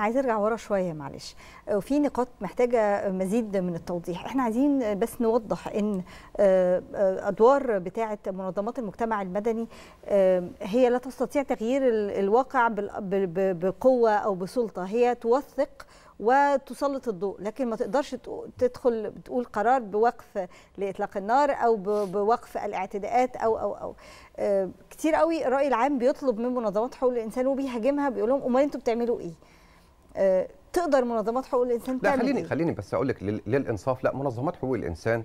عايز ارجع ورا شويه معلش وفي آه، نقاط محتاجه مزيد من التوضيح احنا عايزين بس نوضح ان آه، آه، ادوار بتاعه منظمات المجتمع المدني هي لا تستطيع تغيير الواقع بقوه او بسلطه هي توثق وتسلط الضوء لكن ما تقدرش تدخل تقول قرار بوقف لاطلاق النار او بوقف الاعتداءات او او او كتير قوي الراي العام بيطلب من منظمات حقوق الانسان وبيهاجمها بيقول لهم امال انتوا بتعملوا ايه تقدر منظمات حقوق الانسان لا خليني إيه؟ خليني بس اقول لك للانصاف لا منظمات حقوق الانسان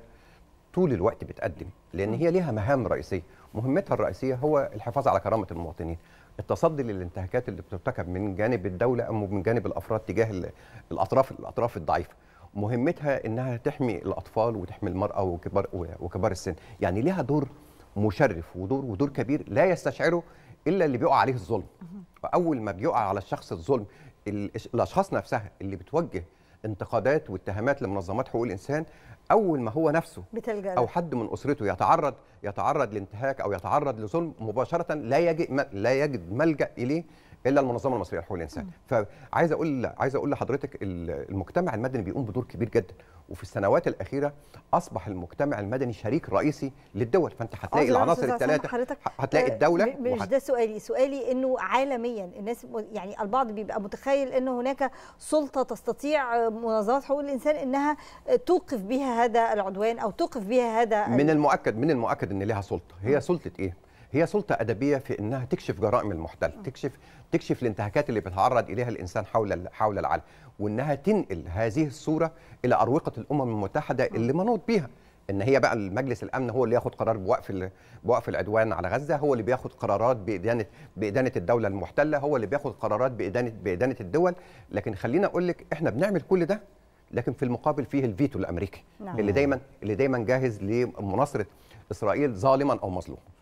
طول الوقت بتقدم لان هي ليها مهام رئيسيه مهمتها الرئيسيه هو الحفاظ على كرامه المواطنين التصدي للانتهاكات اللي بترتكب من جانب الدوله او من جانب الافراد تجاه الاطراف الاطراف الضعيفه مهمتها انها تحمي الاطفال وتحمي المراه وكبار وكبار السن يعني ليها دور مشرف ودور ودور كبير لا يستشعره الا اللي بيقع عليه الظلم فاول ما بيقع على الشخص الظلم الاشخاص نفسها اللي بتوجه انتقادات واتهامات لمنظمات حقوق الانسان اول ما هو نفسه بتلجأ او حد من اسرته يتعرض يتعرض لانتهاك او يتعرض لظلم مباشره لا يجد لا يجد ملجا اليه الا المنظمه المصريه لحقوق الانسان فعايز اقول عايز اقول لحضرتك المجتمع المدني بيقوم بدور كبير جدا وفي السنوات الاخيره اصبح المجتمع المدني شريك رئيسي للدول فانت هتلاقي العناصر الثلاثه هتلاقي آه، الدوله مش وحت... ده سؤالي سؤالي انه عالميا الناس يعني البعض بيبقى متخيل ان هناك سلطه تستطيع آه، منظمات حقوق الانسان انها آه، توقف بها هذا العدوان او توقف بها هذا من المؤكد من المؤكد ان لها سلطه هي سلطه ايه هي سلطه ادبيه في انها تكشف جرائم المحتل تكشف تكشف الانتهاكات اللي بيتعرض اليها الانسان حول حول العالم وانها تنقل هذه الصوره الى اروقه الامم المتحده اللي منوط بيها ان هي بقى المجلس الامن هو اللي ياخد قرار بوقف بوقف العدوان على غزه هو اللي بياخد قرارات بادانه بادانه الدوله المحتله هو اللي بياخد قرارات بادانه بادانه الدول لكن خلينا اقول لك احنا بنعمل كل ده لكن في المقابل فيه الفيتو الامريكي نعم. اللي دايما اللي دايما جاهز لمناصره اسرائيل ظالما او مظلوما